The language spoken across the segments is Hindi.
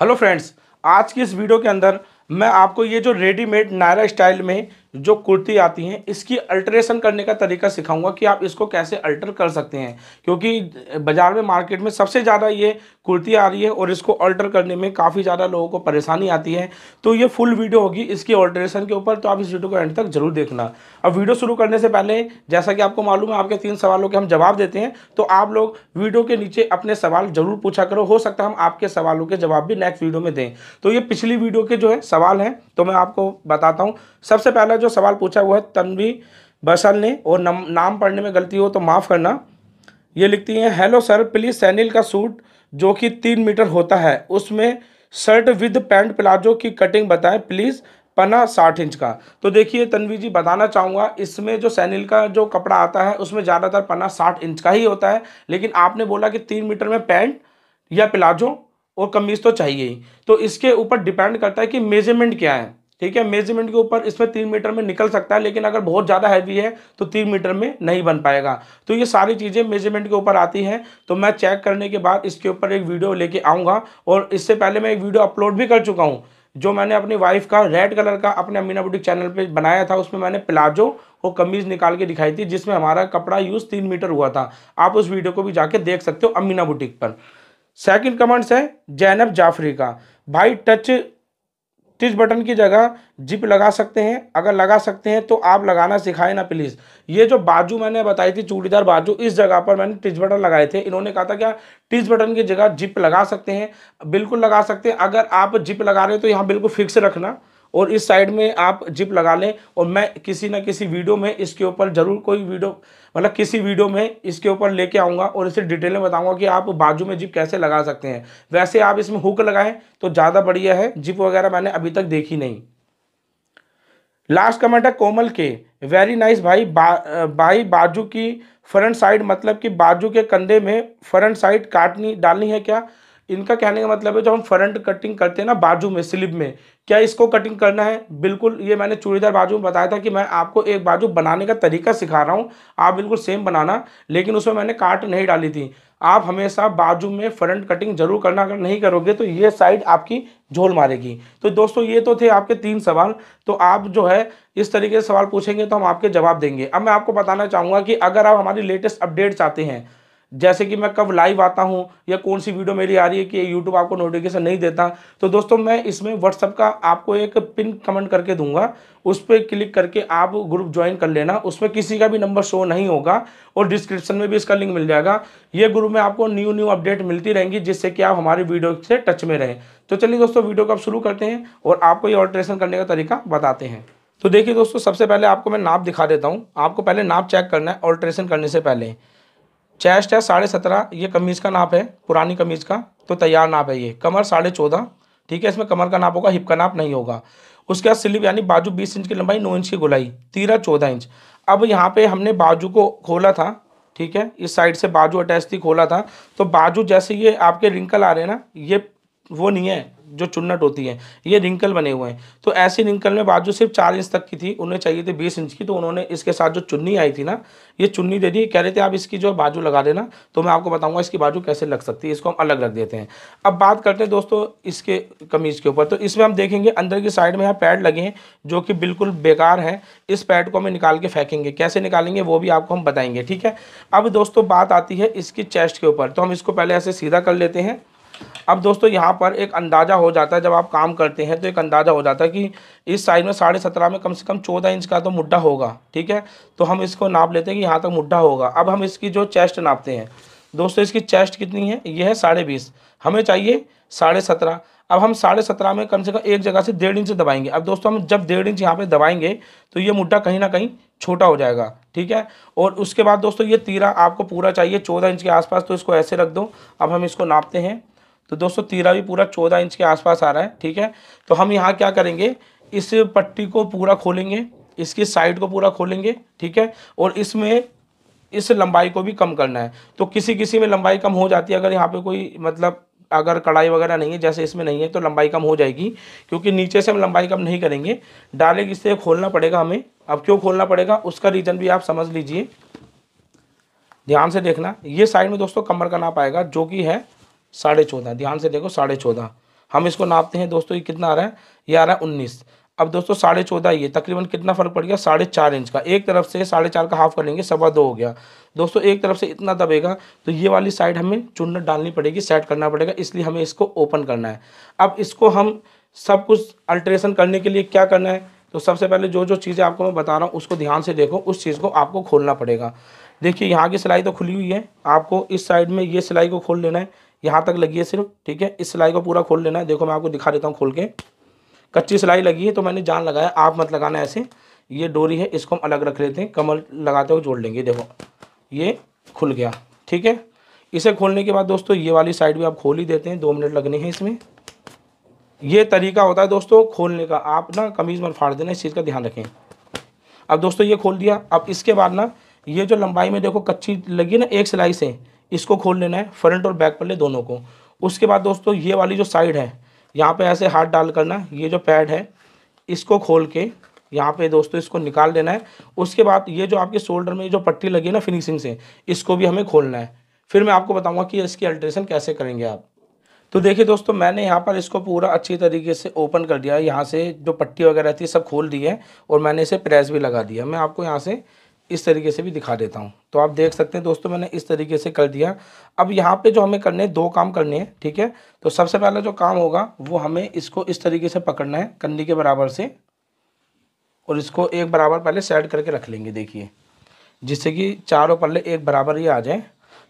हेलो फ्रेंड्स आज की इस वीडियो के अंदर मैं आपको ये जो रेडीमेड नायरा स्टाइल में जो कुर्ती आती हैं इसकी अल्ट्रेशन करने का तरीका सिखाऊंगा कि आप इसको कैसे अल्टर कर सकते हैं क्योंकि बाज़ार में मार्केट में सबसे ज़्यादा ये कुर्ती आ रही है और इसको अल्टर करने में काफ़ी ज़्यादा लोगों को परेशानी आती है तो ये फुल वीडियो होगी इसकी ऑल्ट्रेशन के ऊपर तो आप इस वीडियो को एंड तक जरूर देखना अब वीडियो शुरू करने से पहले जैसा कि आपको मालूम है आपके तीन सवालों के हम जवाब देते हैं तो आप लोग वीडियो के नीचे अपने सवाल जरूर पूछा करो हो सकता है हम आपके सवालों के जवाब भी नेक्स्ट वीडियो में दें तो ये पिछली वीडियो के जो है सवाल हैं तो मैं आपको बताता हूँ सबसे पहला जो सवाल पूछा हुआ है तनवी बसल ने और नम, नाम पढ़ने में गलती हो तो माफ़ करना ये लिखती हैं हेलो सर प्लीज़ सैनिल का सूट जो कि तीन मीटर होता है उसमें शर्ट विद पैंट प्लाजो की कटिंग बताएं प्लीज़ पना साठ इंच का तो देखिए तनवी जी बताना चाहूँगा इसमें जो सैनिल का जो कपड़ा आता है उसमें ज़्यादातर पना साठ इंच का ही होता है लेकिन आपने बोला कि तीन मीटर में पैंट या प्लाजो और कमीज़ तो चाहिए ही तो इसके ऊपर डिपेंड करता है कि मेजरमेंट क्या है ठीक है मेजरमेंट के ऊपर इसमें तीन मीटर में निकल सकता है लेकिन अगर बहुत ज़्यादा हैवी है तो तीन मीटर में नहीं बन पाएगा तो ये सारी चीज़ें मेजरमेंट के ऊपर आती हैं तो मैं चेक करने के बाद इसके ऊपर एक वीडियो लेके आऊँगा और इससे पहले मैं एक वीडियो अपलोड भी कर चुका हूँ जो मैंने अपनी वाइफ का रेड कलर का अपने अमीना बुटीक चैनल पर बनाया था उसमें मैंने प्लाजो और कमीज़ निकाल के दिखाई थी जिसमें हमारा कपड़ा यूज़ तीन मीटर हुआ था आप उस वीडियो को भी जाके देख सकते हो अमीना बुटीक पर सेकेंड कमेंट्स है जैनब जाफरी का भाई टच स्टिच बटन की जगह जिप लगा सकते हैं अगर लगा सकते हैं तो आप लगाना सिखाएं ना प्लीज़ ये जो बाजू मैंने बताई थी चूड़ीदार बाजू इस जगह पर मैंने टिच बटन लगाए थे इन्होंने कहा था क्या टिच बटन की जगह जिप लगा सकते हैं बिल्कुल लगा सकते हैं अगर आप जिप लगा रहे हो तो यहाँ बिल्कुल फिक्स रखना और इस साइड में आप जिप लगा लें और मैं किसी ना किसी वीडियो में इसके ऊपर ज़रूर कोई वीडियो मतलब किसी वीडियो में इसके ऊपर लेके आऊँगा और इसे डिटेल में बताऊँगा कि आप बाजू में जिप कैसे लगा सकते हैं वैसे आप इसमें हुक लगाएं तो ज़्यादा बढ़िया है जिप वगैरह मैंने अभी तक देखी नहीं लास्ट कमेंट है कोमल के वेरी नाइस भाई बा, भाई बाजू की फ्रंट साइड मतलब कि बाजू के कंधे में फ्रंट साइड काटनी डालनी है क्या इनका कहने का मतलब है जब हम फ्रंट कटिंग करते हैं ना बाजू में स्लिप में क्या इसको कटिंग करना है बिल्कुल ये मैंने चूड़ीदार बाजू में बताया था कि मैं आपको एक बाजू बनाने का तरीका सिखा रहा हूँ आप बिल्कुल सेम बनाना लेकिन उसमें मैंने काट नहीं डाली थी आप हमेशा बाजू में फ्रंट कटिंग जरूर करना अगर कर नहीं करोगे तो ये साइड आपकी झोल मारेगी तो दोस्तों ये तो थे आपके तीन सवाल तो आप जो है इस तरीके से सवाल पूछेंगे तो हम आपके जवाब देंगे अब मैं आपको बताना चाहूँगा कि अगर आप हमारी लेटेस्ट अपडेट चाहते हैं जैसे कि मैं कब लाइव आता हूँ या कौन सी वीडियो मेरी आ रही है कि यूट्यूब आपको नोटिफिकेशन नहीं देता तो दोस्तों मैं इसमें व्हाट्सअप का आपको एक पिन कमेंट करके दूंगा उस पर क्लिक करके आप ग्रुप ज्वाइन कर लेना उसमें किसी का भी नंबर शो नहीं होगा और डिस्क्रिप्शन में भी इसका लिंक मिल जाएगा ये ग्रुप में आपको न्यू न्यू अपडेट मिलती रहेंगी जिससे कि आप हमारी वीडियो से टच में रहें तो चलिए दोस्तों वीडियो को आप शुरू करते हैं और आपको ये ऑल्ट्रेशन करने का तरीका बताते हैं तो देखिए दोस्तों सबसे पहले आपको मैं नाप दिखा देता हूँ आपको पहले नाप चेक करना है ऑल्ट्रेशन करने से पहले चेस्ट है साढ़े सत्रह ये कमीज़ का नाप है पुरानी कमीज़ का तो तैयार नाप है ये कमर साढ़े चौदह ठीक है इसमें कमर का नाप होगा हिप का नाप नहीं होगा उसके बाद स्लीव यानी बाजू बीस इंच की लंबाई नौ इंच की गुलाई तेरह चौदह इंच अब यहाँ पे हमने बाजू को खोला था ठीक है इस साइड से बाजू अटैच थी खोला था तो बाजू जैसे ये आपके रिंकल आ रहे हैं ना ये वो नहीं है जो चुन्नट होती है ये रिंकल बने हुए हैं तो ऐसी रिंकल में बाजू सिर्फ चार इंच तक की थी उन्हें चाहिए थी बीस इंच की तो उन्होंने इसके साथ जो चुन्नी आई थी ना ये चुन्नी दे दी कह रहे थे आप इसकी जो बाजू लगा देना तो मैं आपको बताऊंगा इसकी बाजू कैसे लग सकती है इसको हम अलग रख देते हैं अब बात करते हैं दोस्तों इसके कमीज़ के ऊपर तो इसमें हम देखेंगे अंदर की साइड में यहाँ पैड लगे हैं जो कि बिल्कुल बेकार है इस पैड को हमें निकाल के फेंकेंगे कैसे निकालेंगे वो भी आपको हम बताएंगे ठीक है अब दोस्तों बात आती है इसकी चेस्ट के ऊपर तो हम इसको पहले ऐसे सीधा कर लेते हैं अब दोस्तों यहाँ पर एक अंदाज़ा हो जाता है जब आप काम करते हैं तो एक अंदाज़ा हो जाता है कि इस साइज़ में साढ़े सत्रह में कम से कम चौदह इंच का तो मुड्ढा होगा ठीक है तो हम इसको नाप लेते हैं कि यहाँ तक मुड्ढा होगा अब हम इसकी जो चेस्ट नापते हैं दोस्तों इसकी चेस्ट कितनी है ये है साढ़े बीस हमें चाहिए साढ़े सत्रह अब हम साढ़े सत्रह में कम से कम एक जगह से डेढ़ इंच दबाएंगे अब दोस्तों हम जब डेढ़ इंच यहाँ पे दबाएंगे तो ये मुड्ढा कहीं ना कहीं छोटा हो जाएगा ठीक है और उसके बाद दोस्तों ये तीरा आपको पूरा चाहिए चौदह इंच के आसपास तो इसको ऐसे रख दो अब हम इसको नापते हैं तो दोस्तों तीरा भी पूरा चौदह इंच के आसपास आ रहा है ठीक है तो हम यहाँ क्या करेंगे इस पट्टी को पूरा खोलेंगे इसकी साइड को पूरा खोलेंगे ठीक है और इसमें इस लंबाई को भी कम करना है तो किसी किसी में लंबाई कम हो जाती है अगर यहाँ पे कोई मतलब अगर कढ़ाई वगैरह नहीं है जैसे इसमें नहीं है तो लंबाई कम हो जाएगी क्योंकि नीचे से हम लंबाई कम नहीं करेंगे डायरेक्ट इससे खोलना पड़ेगा हमें अब क्यों खोलना पड़ेगा उसका रीज़न भी आप समझ लीजिए ध्यान से देखना ये साइड में दोस्तों कमर का नाप आएगा जो कि है साढ़े चौदह ध्यान से देखो साढ़े चौदह हम इसको नापते हैं दोस्तों ये कितना आ रहा है ये आ रहा है उन्नीस अब दोस्तों साढ़े चौदह ये तकरीबन कितना फ़र्क पड़ गया साढ़े चार इंच का एक तरफ से साढ़े चार का हाफ कर लेंगे सवा दो हो गया दोस्तों एक तरफ से इतना दबेगा तो ये वाली साइड हमें चुनट डालनी पड़ेगी सेट करना पड़ेगा इसलिए हमें इसको ओपन करना है अब इसको हम सब कुछ अल्ट्रेशन करने के लिए क्या करना है तो सबसे पहले जो जो चीज़ें आपको मैं बता रहा हूँ उसको ध्यान से देखो उस चीज़ को आपको खोलना पड़ेगा देखिए यहाँ की सिलाई तो खुली हुई है आपको इस साइड में ये सिलाई को खोल लेना है यहाँ तक लगी है सिर्फ ठीक है इस सिलाई को पूरा खोल लेना है देखो मैं आपको दिखा देता हूँ खोल के कच्ची सिलाई लगी है तो मैंने जान लगाया आप मत लगाना ऐसे ये डोरी है इसको हम अलग रख लेते हैं कमर लगाते हुए जोड़ लेंगे देखो ये खुल गया ठीक है इसे खोलने के बाद दोस्तों ये वाली साइड भी आप खोल ही देते हैं दो मिनट लगने हैं इसमें ये तरीका होता है दोस्तों खोलने का आप ना कमीज़ मत फाड़ देना इस चीज़ का ध्यान रखें अब दोस्तों ये खोल दिया अब इसके बाद ना ये जो लंबाई में देखो कच्ची लगी ना एक सिलाई से इसको खोल लेना है फ्रंट और बैक पल्ले दोनों को उसके बाद दोस्तों ये वाली जो साइड है यहाँ पे ऐसे हाथ डाल करना ये जो पैड है इसको खोल के यहाँ पे दोस्तों इसको निकाल लेना है उसके बाद ये जो आपके शोल्डर में जो पट्टी लगी है ना फिनिशिंग से इसको भी हमें खोलना है फिर मैं आपको बताऊँगा कि इसकी अल्ट्रेशन कैसे करेंगे आप तो देखिए दोस्तों मैंने यहाँ पर इसको पूरा अच्छी तरीके से ओपन कर दिया यहाँ से जो पट्टी वगैरह थी सब खोल दी है और मैंने इसे प्रेस भी लगा दिया मैं आपको यहाँ से इस तरीके से भी दिखा देता हूँ तो आप देख सकते हैं दोस्तों मैंने इस तरीके से कर दिया अब यहाँ पे जो हमें करने हैं दो काम करने हैं ठीक है तो सबसे पहला जो काम होगा वो हमें इसको इस तरीके से पकड़ना है कन्नी के बराबर से और इसको एक बराबर पहले सेट करके रख लेंगे देखिए जिससे कि चारों पल्ले एक बराबर ही आ जाए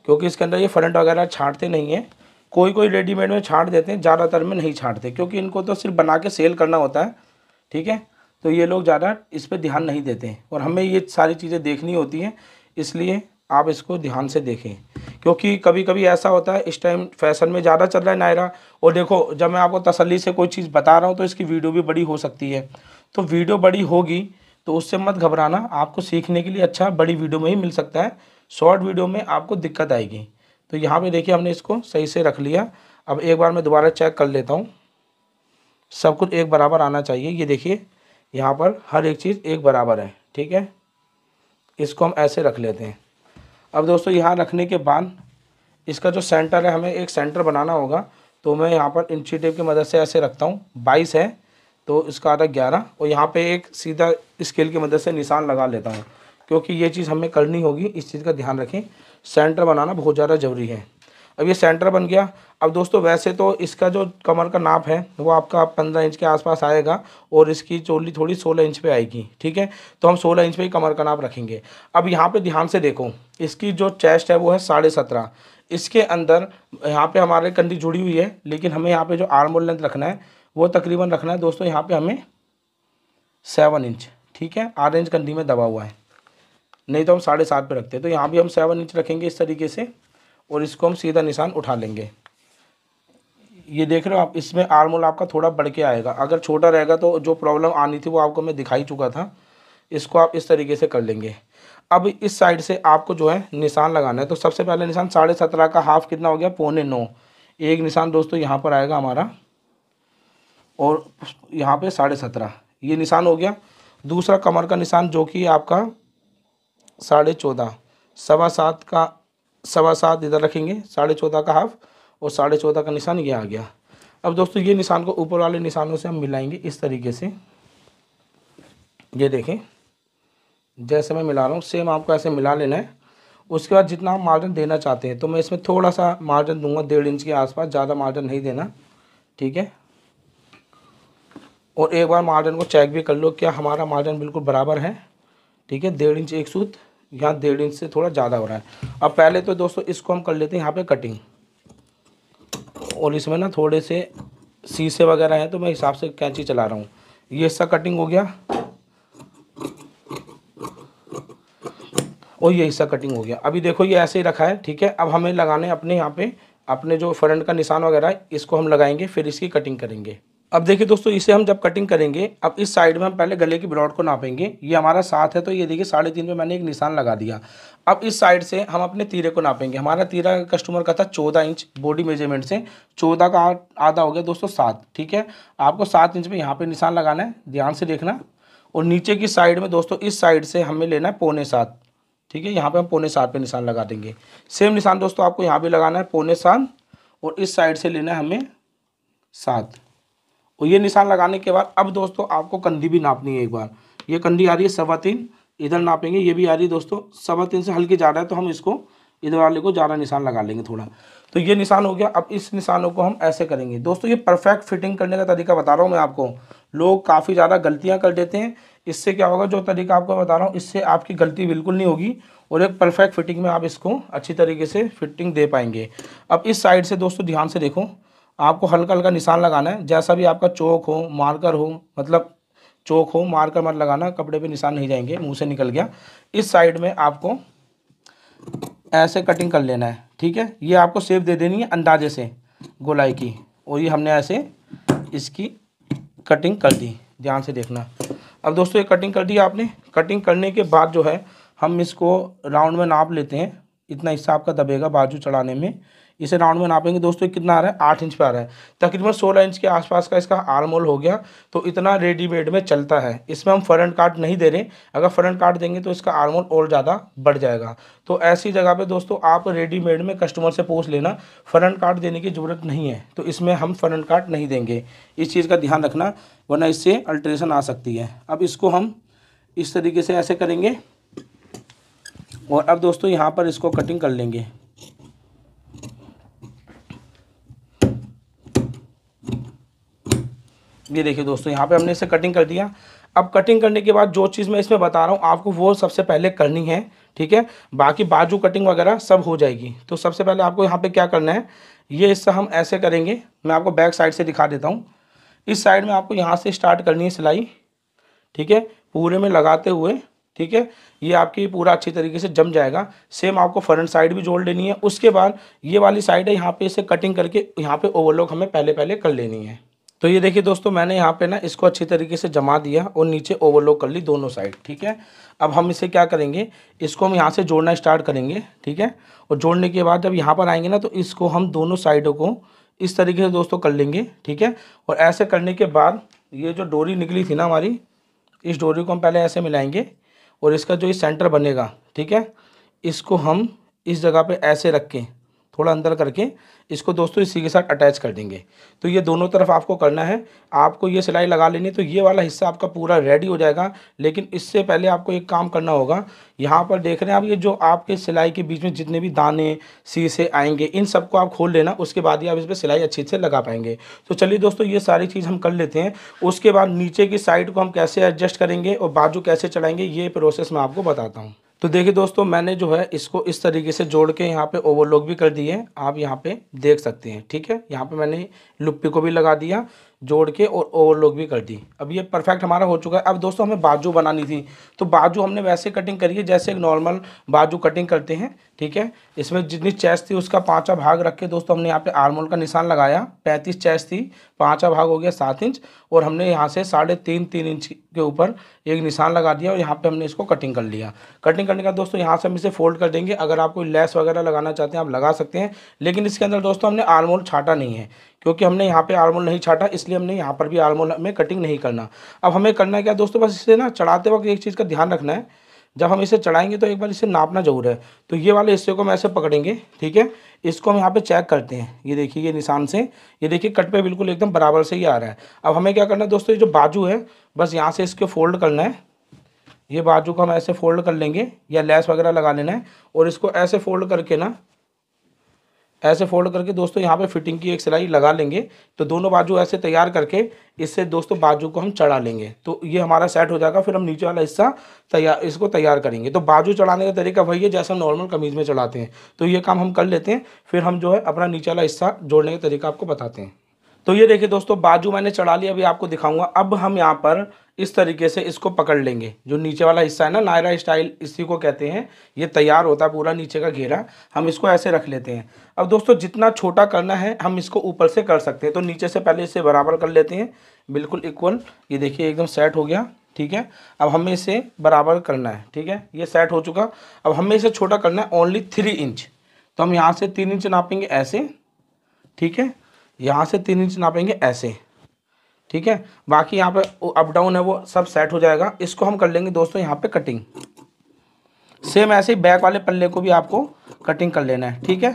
क्योंकि इसके अंदर ये फ्रंट वगैरह छाँटते नहीं हैं कोई कोई रेडीमेड में छाँट देते हैं ज़्यादातर में नहीं छाँटते क्योंकि इनको तो सिर्फ बना के सेल करना होता है ठीक है तो ये लोग ज़्यादा इस पर ध्यान नहीं देते हैं और हमें ये सारी चीज़ें देखनी होती हैं इसलिए आप इसको ध्यान से देखें क्योंकि कभी कभी ऐसा होता है इस टाइम फैशन में ज़्यादा चल रहा है नायरा और देखो जब मैं आपको तसल्ली से कोई चीज़ बता रहा हूँ तो इसकी वीडियो भी बड़ी हो सकती है तो वीडियो बड़ी होगी तो उससे मत घबराना आपको सीखने के लिए अच्छा बड़ी वीडियो में ही मिल सकता है शॉर्ट वीडियो में आपको दिक्कत आएगी तो यहाँ पर देखिए हमने इसको सही से रख लिया अब एक बार मैं दोबारा चेक कर लेता हूँ सब कुछ एक बराबर आना चाहिए ये देखिए यहाँ पर हर एक चीज़ एक बराबर है ठीक है इसको हम ऐसे रख लेते हैं अब दोस्तों यहाँ रखने के बाद इसका जो सेंटर है हमें एक सेंटर बनाना होगा तो मैं यहाँ पर इंची टेप की मदद से ऐसे रखता हूँ बाईस है तो इसका आता ग्यारह और यहाँ पे एक सीधा स्केल की मदद से निशान लगा लेता हूँ क्योंकि ये चीज़ हमें करनी होगी इस चीज़ का ध्यान रखें सेंटर बनाना बहुत ज़्यादा ज़रूरी है अब ये सेंटर बन गया अब दोस्तों वैसे तो इसका जो कमर का नाप है वो आपका पंद्रह इंच के आसपास आएगा और इसकी चोली थोड़ी सोलह इंच पे आएगी ठीक है तो हम सोलह इंच पे ही कमर का नाप रखेंगे अब यहाँ पे ध्यान से देखो इसकी जो चेस्ट है वो है साढ़े सत्रह इसके अंदर यहाँ पे हमारे कंधी जुड़ी हुई है लेकिन हमें यहाँ पर जो आर्मोल लेंथ रखना है वो तकरीबन रखना है दोस्तों यहाँ पर हमें सेवन इंच ठीक है आधे इंच कंधी में दबा हुआ है नहीं तो हम साढ़े सात पे रखते हैं तो यहाँ भी हम सेवन इंच रखेंगे इस तरीके से और इसको हम सीधा निशान उठा लेंगे ये देख रहे हो आप इसमें आर्मोल आपका थोड़ा बढ़ के आएगा अगर छोटा रहेगा तो जो प्रॉब्लम आनी थी वो आपको मैं दिखाई चुका था इसको आप इस तरीके से कर लेंगे अब इस साइड से आपको जो है निशान लगाना है तो सबसे पहले निशान साढ़े सत्रह का हाफ कितना हो गया पौने नौ एक निशान दोस्तों यहाँ पर आएगा हमारा और यहाँ पे साढ़े सत्रह ये निशान हो गया दूसरा कमर का निशान जो कि आपका साढ़े चौदह सवा सात का सवा सात इधर रखेंगे साढ़े चौदह का हाफ और साढ़े चौदह का निशान ये आ गया अब दोस्तों ये निशान को ऊपर वाले निशानों से हम मिलाएंगे इस तरीके से ये देखें जैसे मैं मिला रहा हूँ सेम आपको ऐसे मिला लेना है उसके बाद जितना आप मार्जिन देना चाहते हैं तो मैं इसमें थोड़ा सा मार्जिन दूंगा डेढ़ इंच के आसपास ज़्यादा मार्जिन नहीं देना ठीक है और एक बार मार्जिन को चेक भी कर लो क्या हमारा मार्जिन बिल्कुल बराबर है ठीक है डेढ़ इंच एक सूत यहाँ डेढ़ इंच से थोड़ा ज़्यादा हो रहा है अब पहले तो दोस्तों इसको हम कर लेते हैं यहाँ पे कटिंग और इसमें ना थोड़े से शीशे वगैरह हैं तो मैं हिसाब से कैंची चला रहा हूँ ये हिस्सा कटिंग हो गया और ये हिस्सा कटिंग हो गया अभी देखो ये ऐसे ही रखा है ठीक है अब हमें लगाने अपने यहाँ पे अपने जो फ्रंट का निशान वगैरह है इसको हम लगाएंगे फिर इसकी कटिंग करेंगे अब देखिए दोस्तों इसे हम जब कटिंग करेंगे अब इस साइड में हम पहले गले की ब्रॉड को नापेंगे ये हमारा साथ है तो ये देखिए साढ़े तीन पर मैंने एक निशान लगा दिया अब इस साइड से हम अपने तीरे को नापेंगे हमारा तीरा कस्टमर का था चौदह इंच बॉडी मेजरमेंट से चौदह का आधा हो गया दोस्तों सात ठीक है आपको सात इंच में यहाँ पर निशान लगाना है ध्यान से देखना और नीचे की साइड में दोस्तों इस साइड से हमें लेना है पौने सात ठीक है यहाँ पर हम पौने सात पर निशान लगा देंगे सेम निशान दोस्तों आपको यहाँ पर लगाना है पौने सात और इस साइड से लेना है हमें सात और तो ये निशान लगाने के बाद अब दोस्तों आपको कंधी भी नापनी है एक बार ये कंधी आ रही है सवा तीन इधर नापेंगे ये भी आ रही है दोस्तों सवा तीन से हल्के जा रहा है तो हम इसको इधर वाले को ज़्यादा निशान लगा लेंगे थोड़ा तो ये निशान हो गया अब इस निशानों को हम ऐसे करेंगे दोस्तों ये परफेक्ट फिटिंग करने का तरीका बता रहा हूँ मैं आपको लोग काफ़ी ज़्यादा गलतियाँ कर देते हैं इससे क्या होगा जो तरीका आपको बता रहा हूँ इससे आपकी गलती बिल्कुल नहीं होगी और एक परफेक्ट फिटिंग में आप इसको अच्छी तरीके से फिटिंग दे पाएंगे अब इस साइड से दोस्तों ध्यान से देखो आपको हल्का हल्का निशान लगाना है जैसा भी आपका चौक हो मार्कर हो मतलब चौक हो मार्कर मत लगाना कपड़े पे निशान नहीं जाएंगे मुंह से निकल गया इस साइड में आपको ऐसे कटिंग कर लेना है ठीक है ये आपको सेप दे देनी है अंदाजे से गोलाई की और ये हमने ऐसे इसकी कटिंग कर दी ध्यान से देखना अब दोस्तों ये कटिंग कर दी आपने कटिंग करने के बाद जो है हम इसको राउंड में नाप लेते हैं इतना हिस्सा आपका दबेगा बाजू चढ़ाने में इसे राउंड में नापेंगे दोस्तों कितना आ रहा है आठ इंच पे आ रहा है तकरीबन सोलह इंच के आसपास का इसका आर्म होल हो गया तो इतना रेडीमेड में चलता है इसमें हम फ्रंट काट नहीं दे रहे अगर फ्रंट काट देंगे तो इसका आर्म होल और ज़्यादा बढ़ जाएगा तो ऐसी जगह पर दोस्तों आप रेडीमेड में कस्टमर से पूछ लेना फ्रंट काट देने की ज़रूरत नहीं है तो इसमें हम फ्रंट काट नहीं देंगे इस चीज़ का ध्यान रखना वरना इससे अल्ट्रेशन आ सकती है अब इसको हम इस तरीके से ऐसे करेंगे और अब दोस्तों यहाँ पर इसको कटिंग कर लेंगे ये देखिए दोस्तों यहाँ पे हमने इसे कटिंग कर दिया अब कटिंग करने के बाद जो चीज़ मैं इसमें बता रहा हूँ आपको वो सबसे पहले करनी है ठीक है बाकी बाजू कटिंग वगैरह सब हो जाएगी तो सबसे पहले आपको यहाँ पे क्या करना है ये हिस्सा हम ऐसे करेंगे मैं आपको बैक साइड से दिखा देता हूँ इस साइड में आपको यहाँ से स्टार्ट करनी है सिलाई ठीक है पूरे में लगाते हुए ठीक है ये आपकी पूरा अच्छी तरीके से जम जाएगा सेम आपको फ्रंट साइड भी जोड़ लेनी है उसके बाद ये वाली साइड है यहाँ पे इसे कटिंग करके यहाँ पे ओवरलॉक हमें पहले पहले कर लेनी है तो ये देखिए दोस्तों मैंने यहाँ पे ना इसको अच्छी तरीके से जमा दिया और नीचे ओवरलोक कर ली दोनों साइड ठीक है अब हम इसे क्या करेंगे इसको हम यहाँ से जोड़ना स्टार्ट करेंगे ठीक है और जोड़ने के बाद जब यहाँ पर आएंगे ना तो इसको हम दोनों साइडों को इस तरीके से दोस्तों कर लेंगे ठीक है और ऐसे करने के बाद ये जो डोरी निकली थी ना हमारी इस डोरी को हम पहले ऐसे मिलाएंगे और इसका जो ये सेंटर बनेगा ठीक है इसको हम इस जगह पे ऐसे रखें थोड़ा अंदर करके इसको दोस्तों इसी के साथ अटैच कर देंगे तो ये दोनों तरफ आपको करना है आपको ये सिलाई लगा लेनी तो ये वाला हिस्सा आपका पूरा रेडी हो जाएगा लेकिन इससे पहले आपको एक काम करना होगा यहाँ पर देख रहे हैं आप ये जो आपके सिलाई के बीच में जितने भी दाने शीशे आएंगे इन सबको आप खोल लेना उसके बाद ही आप इस पर सिलाई अच्छे से लगा पाएंगे तो चलिए दोस्तों ये सारी चीज़ हम कर लेते हैं उसके बाद नीचे की साइड को हम कैसे एडजस्ट करेंगे और बाजू कैसे चलाएंगे ये प्रोसेस मैं आपको बताता हूँ तो देखिए दोस्तों मैंने जो है इसको इस तरीके से जोड़ के यहाँ पे ओवरलॉक भी कर दिए आप यहाँ पे देख सकते हैं ठीक है यहाँ पे मैंने लुप्पी को भी लगा दिया जोड़ के और ओवरलॉक भी कर दी अब ये परफेक्ट हमारा हो चुका है अब दोस्तों हमें बाजू बनानी थी तो बाजू हमने वैसे कटिंग करी है जैसे एक नॉर्मल बाजू कटिंग करते हैं ठीक है इसमें जितनी चेस्ट थी उसका पाँचा भाग रख के दोस्तों हमने यहाँ पे आर्मोल का निशान लगाया पैंतीस चेस्ट थी पाँचा भाग हो गया सात इंच और हमने यहाँ से साढ़े तीन तीन इंच के ऊपर एक निशान लगा दिया और यहाँ पे हमने इसको कटिंग कर लिया कटिंग करने का दोस्तों यहाँ से हम इसे फोल्ड कर देंगे अगर आप कोई लेस वगैरह लगाना चाहते हैं आप लगा सकते हैं लेकिन इसके अंदर दोस्तों हमने आर्मोल छाटा नहीं है क्योंकि हमने यहाँ पे आर्मोल नहीं छाटा इसलिए हमने यहाँ पर भी आर्मोल में कटिंग नहीं करना अब हमें करना क्या दोस्तों बस इसे ना चढ़ाते वक्त एक चीज़ का ध्यान रखना है जब हम इसे चढ़ाएंगे तो एक बार इसे नापना जरूर है तो ये वाले हिस्से को हम ऐसे पकड़ेंगे ठीक है इसको हम यहाँ पे चेक करते हैं ये देखिए ये निशान से ये देखिए कट पे बिल्कुल एकदम बराबर से ही आ रहा है अब हमें क्या करना है दोस्तों ये जो बाजू है बस यहाँ से इसको फोल्ड करना है ये बाजू को हम ऐसे फोल्ड कर लेंगे या लेस वगैरह लगा लेना है और इसको ऐसे फोल्ड करके ना ऐसे फोल्ड करके दोस्तों यहाँ पे फिटिंग की एक सिलाई लगा लेंगे तो दोनों बाजू ऐसे तैयार करके इससे दोस्तों बाजू को हम चढ़ा लेंगे तो ये हमारा सेट हो जाएगा फिर हम नीचे वाला हिस्सा तैयार इसको तैयार करेंगे तो बाजू चढ़ाने का तरीका वही है जैसा नॉर्मल कमीज़ में चढ़ाते हैं तो ये काम हम कर लेते हैं फिर हम जो है अपना नीचे वाला हिस्सा जोड़ने का तरीका आपको बताते हैं तो ये देखिए दोस्तों बाजू मैंने चढ़ा लिया अभी आपको दिखाऊंगा अब हम यहाँ पर इस तरीके से इसको पकड़ लेंगे जो नीचे वाला हिस्सा है ना नायरा स्टाइल इसी को कहते हैं ये तैयार होता है पूरा नीचे का घेरा हम इसको ऐसे रख लेते हैं अब दोस्तों जितना छोटा करना है हम इसको ऊपर से कर सकते हैं तो नीचे से पहले इसे बराबर कर लेते हैं बिल्कुल इक्वल ये देखिए एकदम सेट हो गया ठीक है अब हमें इसे बराबर करना है ठीक है ये सेट हो चुका अब हमें इसे छोटा करना है ओनली थ्री इंच तो हम यहाँ से तीन इंच नापेंगे ऐसे ठीक है यहाँ से तीन इंच नापेंगे ऐसे ठीक है बाकी यहाँ पे अप डाउन है वो सब सेट हो जाएगा इसको हम कर लेंगे दोस्तों यहाँ पे कटिंग सेम ऐसे ही बैक वाले पल्ले को भी आपको कटिंग कर लेना है ठीक है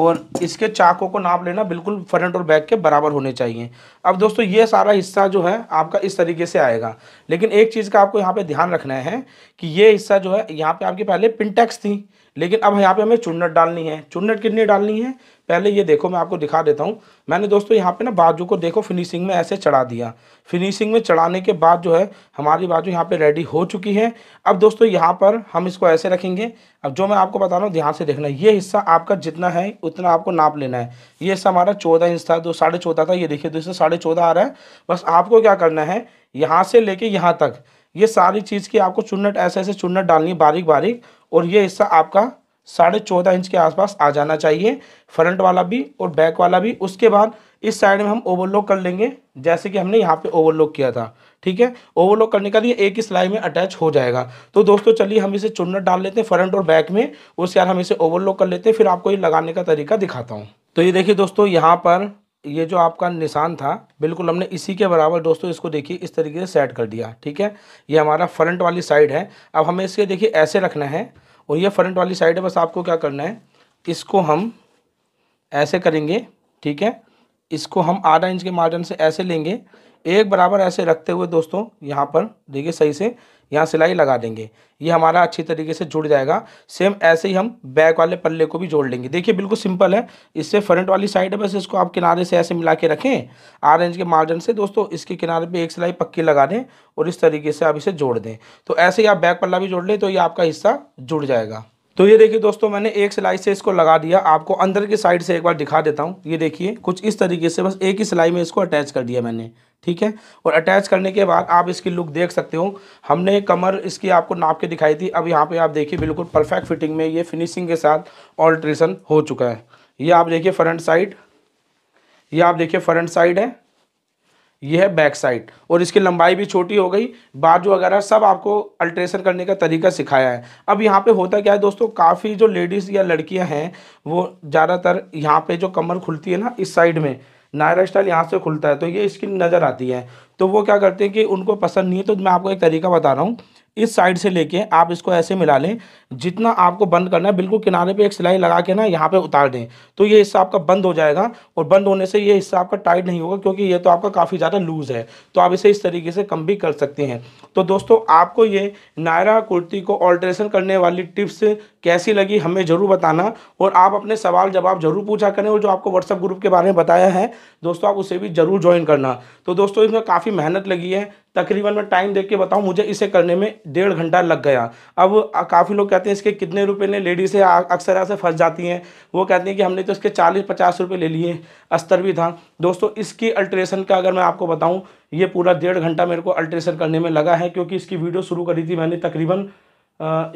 और इसके चाकों को नाप लेना बिल्कुल फ्रंट और बैक के बराबर होने चाहिए अब दोस्तों ये सारा हिस्सा जो है आपका इस तरीके से आएगा लेकिन एक चीज़ का आपको यहाँ पे ध्यान रखना है कि ये हिस्सा जो है यहाँ पे आपके पहले पिंटेक्स थी लेकिन अब यहाँ पे हमें चुन्नट डालनी है चुन्नट कितनी डालनी है पहले ये देखो मैं आपको दिखा देता हूँ मैंने दोस्तों यहाँ पे ना बाजू को देखो फिनिशिंग में ऐसे चढ़ा दिया फिनिशिंग में चढ़ाने के बाद जो है हमारी बाजू यहाँ पे रेडी हो चुकी है अब दोस्तों यहाँ पर हम इसको ऐसे रखेंगे अब जो मैं आपको बता रहा हूँ ध्यान से देखना ये हिस्सा आपका जितना है उतना आपको नाप लेना है ये हिस्सा हमारा चौदह इंच था जो साढ़े चौदह था ये देखिए दोस्तों साढ़े चौदह आ रहा है बस आपको क्या करना है यहाँ से लेके यहाँ तक ये सारी चीज़ की आपको चुन्नट ऐसे ऐसे चुन्नट डालनी है बारीक बारीक और ये हिस्सा आपका साढ़े चौदह इंच के आसपास आ जाना चाहिए फ्रंट वाला भी और बैक वाला भी उसके बाद इस साइड में हम ओवरलॉक कर लेंगे जैसे कि हमने यहाँ पे ओवरलॉक किया था ठीक है ओवरलॉक करने का लिए एक ही सिलाई में अटैच हो जाएगा तो दोस्तों चलिए हम इसे चुनट डाल लेते हैं फ्रंट और बैक में उसके बाद हम इसे ओवरलॉक कर लेते हैं फिर आपको ये लगाने का तरीका दिखाता हूँ तो ये देखिए दोस्तों यहाँ पर ये जो आपका निशान था बिल्कुल हमने इसी के बराबर दोस्तों इसको देखिए इस तरीके से सेट कर दिया ठीक है ये हमारा फ्रंट वाली साइड है अब हमें इसके देखिए ऐसे रखना है और ये फ्रंट वाली साइड है बस आपको क्या करना है इसको हम ऐसे करेंगे ठीक है इसको हम आधा इंच के मार्जिन से ऐसे लेंगे एक बराबर ऐसे रखते हुए दोस्तों यहाँ पर देखिए सही से यहाँ सिलाई लगा देंगे ये हमारा अच्छी तरीके से जुड़ जाएगा सेम ऐसे ही हम बैक वाले पल्ले को भी जोड़ लेंगे देखिए बिल्कुल सिंपल है इससे फ्रंट वाली साइड है बस इसको आप किनारे से ऐसे मिला के रखें आर इंच के मार्जिन से दोस्तों इसके किनारे पे एक सिलाई पक्की लगा दें और इस तरीके से आप इसे जोड़ दें तो ऐसे ही आप बैक पल्ला भी जोड़ लें तो ये आपका हिस्सा जुड़ जाएगा तो ये देखिए दोस्तों मैंने एक सिलाई से इसको लगा दिया आपको अंदर की साइड से एक बार दिखा देता हूँ ये देखिए कुछ इस तरीके से बस एक ही सिलाई में इसको अटैच कर दिया मैंने ठीक है और अटैच करने के बाद आप इसकी लुक देख सकते हो हमने कमर इसकी आपको नाप के दिखाई थी अब यहाँ पे आप देखिए बिल्कुल परफेक्ट फिटिंग में ये फिनिशिंग के साथ ऑल्ट्रेशन हो चुका है ये आप देखिए फ्रंट साइड ये आप देखिए फ्रंट साइड है ये है बैक साइड और इसकी लंबाई भी छोटी हो गई बाजू वगैरह सब आपको अल्ट्रेशन करने का तरीका सिखाया है अब यहाँ पे होता क्या है दोस्तों काफ़ी जो लेडीज़ या लड़कियाँ हैं वो ज़्यादातर यहाँ पे जो कमर खुलती है ना इस साइड में नायरा स्टाइल यहाँ से खुलता है तो ये स्किन नज़र आती है तो वो क्या करते हैं कि उनको पसंद नहीं है तो मैं आपको एक तरीका बता रहा हूँ इस साइड से लेके आप इसको ऐसे मिला लें जितना आपको बंद करना है बिल्कुल किनारे पे एक सिलाई लगा के ना यहाँ पे उतार दें तो ये हिस्सा आपका बंद हो जाएगा और बंद होने से ये हिस्सा आपका टाइट नहीं होगा क्योंकि ये तो आपका काफ़ी ज़्यादा लूज़ है तो आप इसे इस तरीके से कम भी कर सकते हैं तो दोस्तों आपको ये नायरा कुर्ती को ऑल्ट्रेशन करने वाली टिप्स कैसी लगी हमें ज़रूर बताना और आप अपने सवाल जवाब जरूर पूछा करें और जो आपको व्हाट्सअप ग्रुप के बारे में बताया है दोस्तों आप उसे भी ज़रूर ज्वाइन करना तो दोस्तों इसमें काफ़ी मेहनत लगी है तकरीबन मैं टाइम देख के बताऊँ मुझे इसे करने में डेढ़ घंटा लग गया अब काफ़ी लोग कहते हैं इसके कितने रुपए ले लेडीज़ें अक्सर ऐसे फंस जाती हैं वो कहती हैं कि हमने तो इसके चालीस पचास रुपये ले लिए अस्तर भी था दोस्तों इसकी अल्ट्रेशन का अगर मैं आपको बताऊँ ये पूरा डेढ़ घंटा मेरे को अल्ट्रेशन करने में लगा है क्योंकि इसकी वीडियो शुरू करी थी मैंने तकरीबन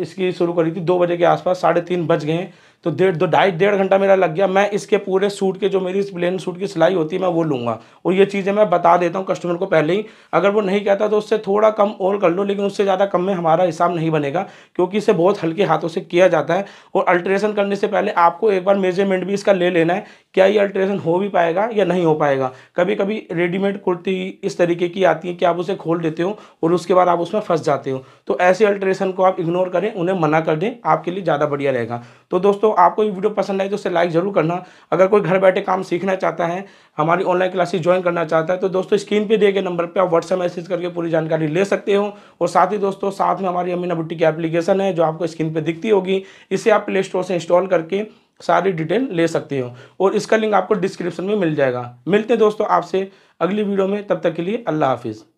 इसकी शुरू करी थी दो बजे के आसपास साढ़े तीन बज गए तो डेढ़ दो ढाई डेढ़ घंटा मेरा लग गया मैं इसके पूरे सूट के जो मेरी इस प्लेन सूट की सिलाई होती है मैं वो लूँगा और ये चीज़ें मैं बता देता हूँ कस्टमर को पहले ही अगर वो नहीं कहता तो उससे थोड़ा कम और कर लो लेकिन उससे ज़्यादा कम में हमारा हिसाब नहीं बनेगा क्योंकि इसे बहुत हल्के हाथों से किया जाता है और अल्ट्रेशन करने से पहले आपको एक बार मेजरमेंट भी इसका ले लेना है क्या ये अल्ट्रेशन हो भी पाएगा या नहीं हो पाएगा कभी कभी रेडीमेड कुर्ती इस तरीके की आती है कि आप उसे खोल देते हो और उसके बाद आप उसमें फंस जाते हो तो ऐसे अल्ट्रेशन को आप इग्नोर करें उन्हें मना कर दें आपके लिए ज़्यादा बढ़िया रहेगा तो दोस्तों आपको ये वीडियो पसंद आए तो उसे लाइक जरूर करना अगर कोई घर बैठे काम सीखना चाहता है हमारी ऑनलाइन क्लासेस ज्वाइन करना चाहता है तो दोस्तों स्क्रीन पे दिए गए नंबर पे आप व्हाट्सएप मैसेज करके पूरी जानकारी ले सकते हो और साथ ही दोस्तों साथ में हमारी अमीना बुट्टी की एप्लीकेशन है जो आपको स्क्रीन पर दिखती होगी इसे आप प्ले स्टोर से इंस्टॉल करके सारी डिटेल ले सकते हो और इसका लिंक आपको डिस्क्रिप्शन में मिल जाएगा मिलते हैं दोस्तों आपसे अगली वीडियो में तब तक के लिए अल्लाह हाफिज़